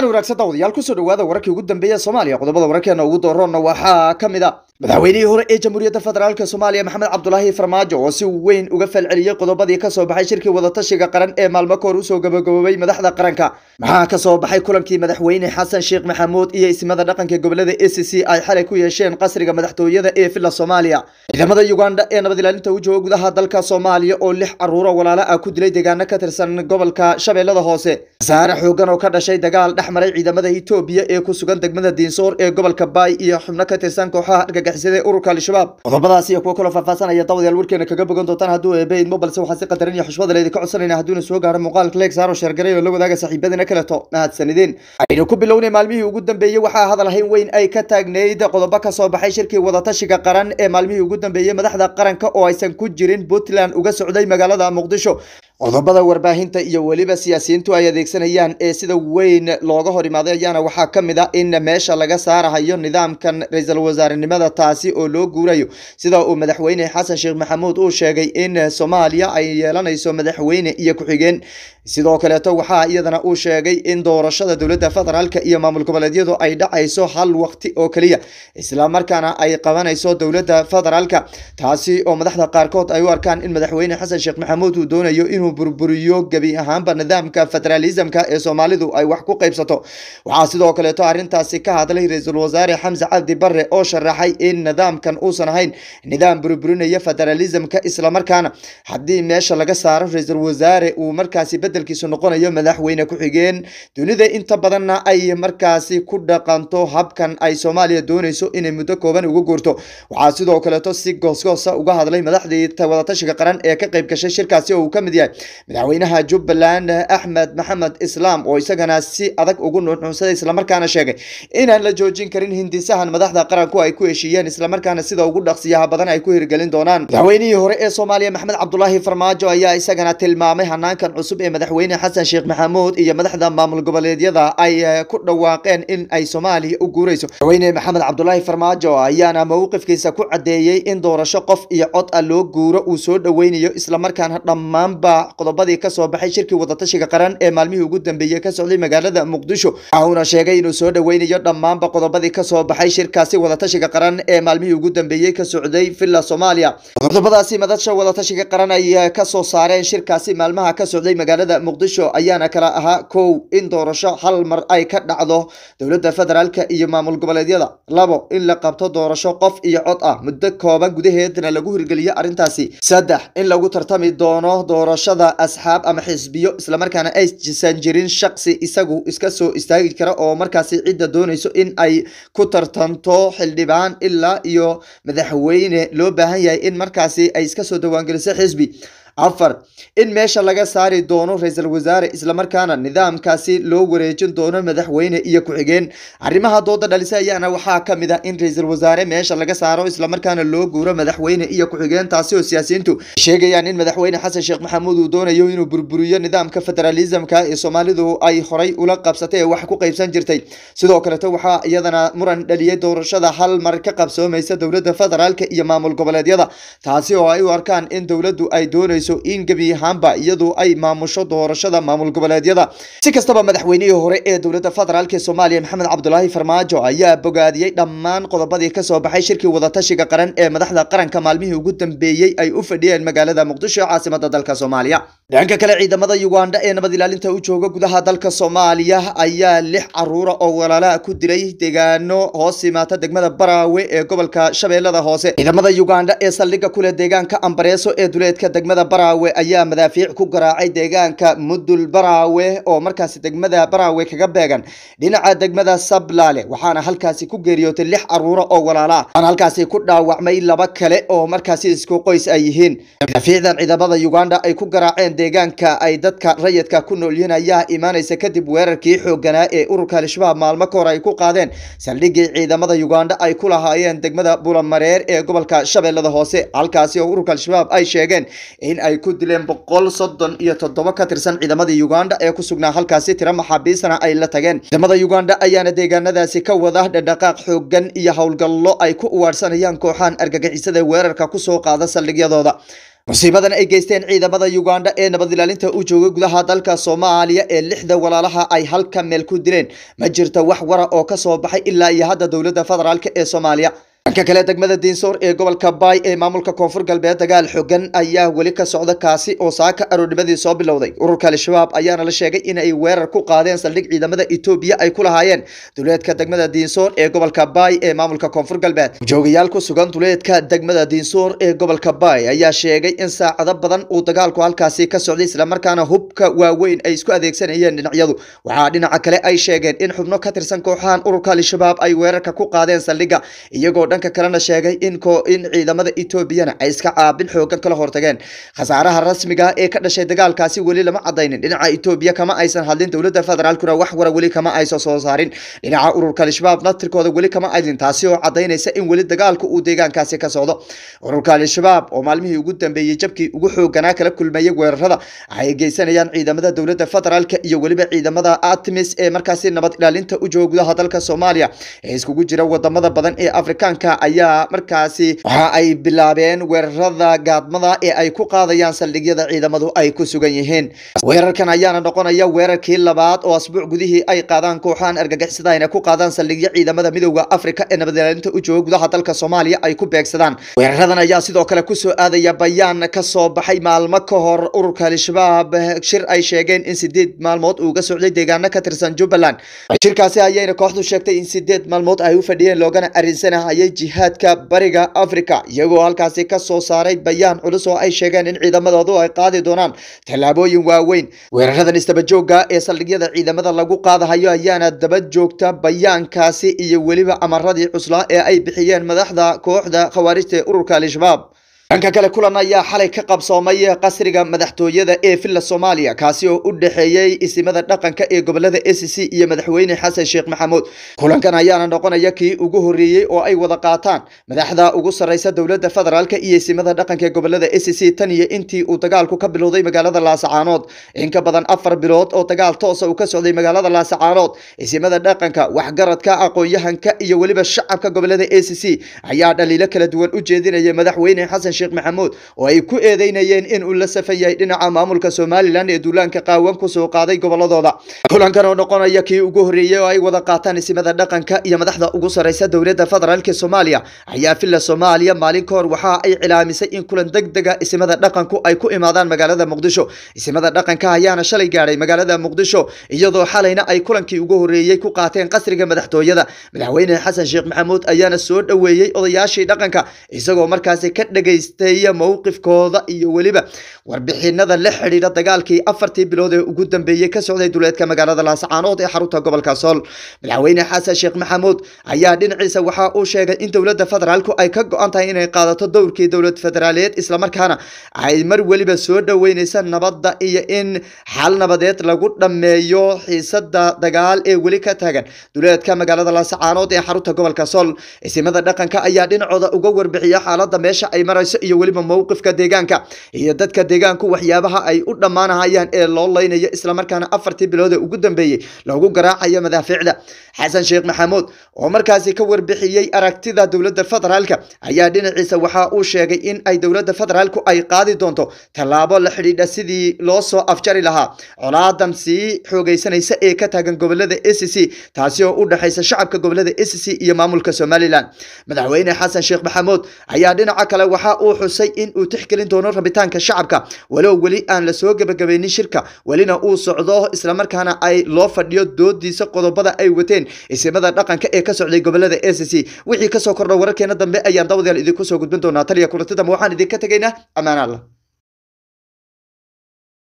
gacan wanaagsan daawadayaal kusoo dhawaada wararkii ugu dambeeya soomaaliya qodobada wararkeena ugu dooroonna waxaa ka mid a ah madaxweynihii hore ee jamhuuriyadda federaalk soomaaliya maxamed cabdulaahi farmaajo oo si weyn uga falceliyey qodobadii kasoo baxay shirkii wadatashiga qaran ee maalmo kahor usoo gabagaboobay madaxda qaranka maxaa kasoo baxay kulankii madaxweyne xasan sheekh maxamuud iyo ismada dhaqanka gobollada a c c ay xalay ku yeesheen qasriga madaxtooyada ee filla soomaaliya ciidamada uganda ee nabad ilaalinta u jooga gudaha dalka soomaaliya oo lix caruuro walaala ah ku dilay deegaano ka tirsan gobolka shabeellada hoose khasaare xoogan oo ka dhashay dagaal dhex maray ciidamada etoobiya ee ku sugan degmada diinsoor ee gobolka baay iyo xubno ka tirsan kooxaha argagixisaday ururka al-shabaab qodobadaas iyo kuwo kaloo ayaa dawadyal warkeena kaga bogan doontaan hadduu eebe idmo balse waxaan si qadarin iyo xushmadale idinka codsanayna hadduuna soo gaaro muuqaalka leeg saaro sheergaray oo la wadaaga saaxiibadana kaleto mahadsanideen aynu ku bilownay maalmihii ugu dambeeyey waxaa hadal hayn weyn ay ka taagneyd qodobo ka soo baxay shirkii wadatashiga qaran ee maalmihii ugu dambeeyey madaxda qaranka oo aysan ku jirin puntland uga socday magaalada muqdisho qodobada warbaahinta iyo weliba siyaasiyiintu ay adeegsanayaan ee sida weyn looga hor imaaday ayaana waxaa ka mid a ah in meesha laga saarahayo nidaamkan ra iisal wasaarenimada taasi oo loo guurayo sida uu madaxweyne xasan sheekh maxamuud uu sheegay in soomaaliya ay yeelanayso madaxweyne iyo ku-xigeen sidoo kaleeto waxaa iyadana uu sheegay in doorashada dowladda federaalka iyo maamul goboleedyadu ay dhacayso hal waqti oo keliya isla markaana ay qabanayso dowladda federaalka taasi oo madaxda qaarkood ay u arkaan in madaxweyne xasan sheekh maxamuud uu doonayo inuu inuu burburiyo gebi ahaanba nidaamka federaalizamka ee soomaalidu ay wax ku qaybsato waxaa sidoo kaleeto arrintaasi ka hadlay ra-iisul wasaare xamse cabdi bare oo sharaxay in nidaamkan uusan ahayn nidaam burburinaya federalizamka islamarkaana haddii meesha laga saaro ra-iisul wasaare uu markaasi bedelkiisu noqonayo madaxweyne ku-xigeen dunida inta badanna ay markaasi ku dhaqanto habkan ay soomaaliya doonayso inay muddo kooban uga guurto waxaa sidoo kaleeto si goosgoosa ah uga hadlay madaxdii wadatashiga qaran ee ka qayb gashay shirkaasi oo uu ka mid yahay madaxweynaha jubbaland axmed maxamed islaam oo isagana si adag ugu nuuxnuunsaday islamarkaana sheegay inaan la joojin karin hindisahan madaxda qaranku ay ku heshiiyeen islamarkaana sida ugu dhaqsiyaha badan ay ku hirgelin doonaan madaxweynihii hore ee soomaaliya maxamed cabdulaahi farmaajo ayaa isagana tilmaamay hanaankan cusub ee madaxweyne xasan sheekh maxamuud iyo madaxda maamul goboleedyada ay eh, ku dhawaaqeen in ay soomaaliya u guurayso madaxweyne maxamed cabdulaahi farmaajo ayaana mowqifkiisa ku caddeeyey in doorasho qof iyo cod a ah loo guuro uu soo dhoweynayo islamarkaana dhammaanba qodobadii kasoo baxay shirkii wadatashiga qaran ee maalmihii ugu dambeeyey ka socday magaalada muqdisho wuuna sheegay inuu soo dhoweynayo dhammaanba qodobadii kasoo baxay shirkaasi wadatashiga qaran ee maalmihii ugu dambeeyey ka socday villa soomaaliya qodobadaasi madasha wadatashiga qaran ay kasoo saareen shirkaasi maalmaha ka socday magaalada muqdisho ayaana kala ahaa kow in doorasho hal mar ay ka dhacdo dowladda federaalka iyo maamul goboleedyada labo in la qabto doorasho qof iyo cod ah muddo kooban gudaheedna lagu hirgeliyo arrintaasi saddex in lagu tartami doono doorasho qabashada asxaab ama xisbiyo islamarkaana ay aysan jirin shaqsi isagu iska soo istaagi kara oo markaasi cidda doonayso in ay ku tartanto xildhibaan ilaa iyo madaxweyne loo baahan yahay in markaasi ay iska soo dawaangeliso xisbi afar in meesha laga saari doono ra-iisul wasaare islamarkaana nidaamkaasi loo wareejin doono madaxweyne iyo ku-xigeen arrimaha dooda dhalisa ayaana waxaa kamid a in ra-iisul wasaare meesha laga saaro islamarkaana loo guuro madaxweyne iyo ku-xigeen taasi oo siyaasiyiintu sheegayaan in madaxweyne xasan sheekh maxamuud uu doonayo inuu burburiyo nidaamka federaalismka ee soomaalidu ay horay ula qabsatay ee wax ku qaybsan jirtay sidoo kaleto waxaa iyadana muran dhaliyay doorashada hal mar ka qabsoomaysa dowlada federaalk iyo maamul goboleedyada taasi oo ay u arkaan in dowladdu ay doonayso sheegayso in gebi ahaanba iyadu ay maamusho doorashada maamul goboleedyada si kastaba madaxweynihii hore ee dowladda federaalk ee soomaaliya maxamed cabdulaahi farmaajo ayaa bogaadiyey dhammaan qodobadii kasoo baxay shirkii wadatashiga qaran ee madaxda qaranka maalmihii ugu dambeeyey ay u fadhiyeen magaalada muqdisho ee caasimada dalka soomaaliya dhanka kale ciidamada uganda ee nabad ilaalinta u jooga gudaha dalka soomaaliya ayaa lix caruura oo walaalaa ku dilay deegaano hoos yimaata degmada baraawe ee gobolka shabeellada hoose ciidamada yuganda ee saldhigga kuleh deegaanka ambareeso ee duleedka degmada baraawe ayaa madaafiic ku garaacay deegaanka mudul baraawe oo markaasi degmada baraawe kaga beegan dhinaca degmada sablaale waxaana halkaasi ku geeriyootay lix caruura oo walaala ah halkaasi ku dhaawacmay laba kale oo markaasi isku qoys ay yihiin madaafiicdan ciidamada uganda ay ku garaaceen deegaanka ay dadka rayidka ku noolyihiin ayaa imaanaysa kadib weerarkii xooganaa ee ururka al-shabaab maalmo ka hor ay ku qaadeen saldhigii ciidamada uganda ay ku lahaayeen degmada bulamareer ee gobolka shabeellada hoose halkaasi oo ururka al-shabaab ay sheegeen in ay ku dileen boqol soddon iyo toddoba ka tirsan ciidamadii uganda ee ku sugnaa halkaasi tiro maxaabiisana ay la tageen ciidamada uganda ayaana deegaanadaasi ka wada dhadhaqaaq xoogan iyo howlgallo ay ku uwaadhsanayaan kooxaan argagixisada weerarka kusoo qaada saldhigyadooda musiibadan ay geysteen ciidamada uganda ee nabad ilaalinta u jooga gudaha dalka soomaaliya ee lixda walaalaha ay halka meel ku dileen ma jirto wax wara oo ka soo baxay ilaa iyo hadda dowladda federaalk ee soomaaliya dhanka kale degmada diinsoor ee gobolka baay ee maamulka koonfur galbeed dagaal xogan ayaa weli ka socda kaasi oo saaka aroornimadii soo bilowday ururka al-shabaab ayaana la sheegay inay weerar ku qaadeen saldhig ciidamada etoobiya ay ku lahaayeen duleedka degmada diinsoor ee gobolka baay ee maamulka koonfur galbeed joogayaal ku sugan duleedka degmada diinsoor ee gobolka baay ayaa sheegay in saacado badan uu dagaalku halkaasi ka socday islamarkaana hubka waaweyn ay isku adeegsanayeen dhinacyadu waxaa dhinaca kale ay sheegeen in xubno ka tirsan kooxahan ururka al-shabaab ay weerarka ku qaadeen saldhigga iyagoo dhan dhanka kalena sheegay in ciidamada etoobiyana ay iska caabin xoogan kala hortageen khasaaraha rasmiga ah ee ka dhashay dagaalkaasi weli lama cadaynin dhinaca etoobiya kama aysan hadlin dowladda federaalkuna wax wara weli kama aysan soo saarin dhinaca ururka al-shabaabna tirkooda weli kama aydlin taasi oo cadaynaysa in weli dagaalka uu deegaankaasi ka socdo ururka al-shabaab oo maalmihii ugu dambeeyey jabkii ugu xooganaa kala kulmeeyey weerarada ay geysanayaan ciidamada dowladda federaalka iyo weliba ciidamada artemis ee markaasi nabad ilaalinta u joogdaha dalka soomaaliya ee iskugu jira wadamada badan ee afrikaanka islaamka ayaa markaasi waxa ay bilaabeen weerarada gaadmada ee ay ku qaadayaan saldhigyada ciidamadu ay ku sugan yihiin weerarkan ayaana noqonaya weerarkii labaad oo asbuuc gudihii ay qaadaan kooxahan argagixisada ayna ku qaadaan saldhigyo ciidamada midooda africa ee nabadilaalinta u jooga gudaha dalka soomaaliya ay ku beegsadaan weeraradan ayaa sidoo kale ku soo aadaya bayaan kasoo baxay maalmo ka hor ururka al-shabaab shir ay sheegeen in sideed maalmood uuga socday deegaano ka tirsan jubbaland shirkaasi ayayna kooxdu sheegtay in sideed maalmood ay u fadhiyeen loogana arinsanaayay jihaadka bariga afrika iyagoo halkaasi kasoo saaray bayaan culus oo ay sheegeen in ciidamadoodu ay qaadi doonaan tallaabooyin waaweyn weeraradan isdabajooga ee saldhigyada ciidamada lagu qaadahayo ayaana daba joogta bayaankaasi iyo weliba amaradii cuslaa ee ay bixiyeen madaxda kooxda khawaarijta ee ururka al-shabaab dhanka kale kulan ayaa xalay ka qabsoomay qasriga madaxtooyada ee villa soomaaliya kaasi oo u dhexeeyey isimada dhaqanka ee gobolada s c iyo madaxweyne xasan sheekh maxamuud kulankan ayaana noqonaya kii ugu horreeyey oo ay wada qaataan madaxda ugu sarreysa dowladda federaalk iyo isimada dhaqanka ee gobolada s c tan iyo intii uu dagaalku ka bilowday magaalada laasacaanood in ka badan afar bilood oo dagaal toosa ah uu ka socday magaalada laasacaanood isimada dhaqanka waxgaradka aqoon-yahanka iyo weliba shacabka gobollada s c ayaa dhaliilo kala duwan u jeedinaya madaxweyne xasan sheekh maxamuud oo ay ku eedeynayeen in uu la safan yahay dhinaca maamulka somalilan ee duulaanka qaawan kusoo qaaday goboladooda kulankan oo noqonaya kii ugu horreeyey oo ay wada qaataan isimada dhaqanka iyo madaxda ugu sarreysa dowladda federaalk soomaaliya ayaa filla soomaaliya maalin ka hor waxa ay cilaamisay in kulan deg dega isimada dhaqanku ay ku imaadaan magaalada muqdisho isimada dhaqanka ayaana shalay gaadhay magaalada muqdisho iyadoo xalayna ay kulankii ugu horreeyey ku qaateen qasriga madaxtooyada madaxweyne xasan sheekh maxamuud ayaana soo dhoweeyey odayaashii dhaqanka isagoo markaasi ka dhegeysta qiyasteeya mowqifkooda iyo weliba warbixinada la xidhiidha dagaalkii afartii bilood ee ugu dambeeyey ka socday duleedka magaalada laascaanood ee xarunta gobolka sool madaxweyne xasan sheekh maxamuud ayaa dhinaciisa waxa uu sheegay in dowladda federaalku ay ka go-an tahay inay qaadato dowrkii dowlad federaaleed islamarkaana ay mar weliba soo dhoweynaysa nabadda iyo in xaal nabadeed lagu dhammeeyo xiisada dagaal ee weli ka taagan duleedka magaalada laascaanood ee xarunta gobolka sool isimada dhaqanka ayaa dhinacooda uga warbixiya xaalada meesha ay marayso iyo weliba mowqifka deegaanka iyo dadka deegaanku waxyaabaha ay u dhammaanahayaan ee loo leynayo islamarkaana afartii bilood ee ugu dambeeyey loogu garaacayo madaafiicda xasan sheekh maxamuud oo markaasi ka warbixiyey aragtida dowladda federaalka ayaa dhinaciisa waxa uu sheegay in ay dowladda federaalku ay qaadi doonto tallaabo la xidhiidha sidii loo soo afjari lahaa colaadan sii xoogeysanaysa ee ka taagan gobollada s c taasi oo u dhexaysa shacabka gobollada s c iyo maamulka somalilan madaxweyne xasan sheekh maxamuud ayaa dhinaca kale waxa uu xusay in uu tixgelin doono rabitaanka shacabka walow weli aan la soo gebagabaynin shirka welina uu socdo isla markaana ay loo fadhiyo doodiisa qodobada ay wateen isimada dhaqanka ee ka socday gobolada a c c wixii kasoo kordha wararkeena dambe ayaan dawadayaal idinku soo gudbin doonaa taliya kulantidama waxaan idinka tegaynaa ammaan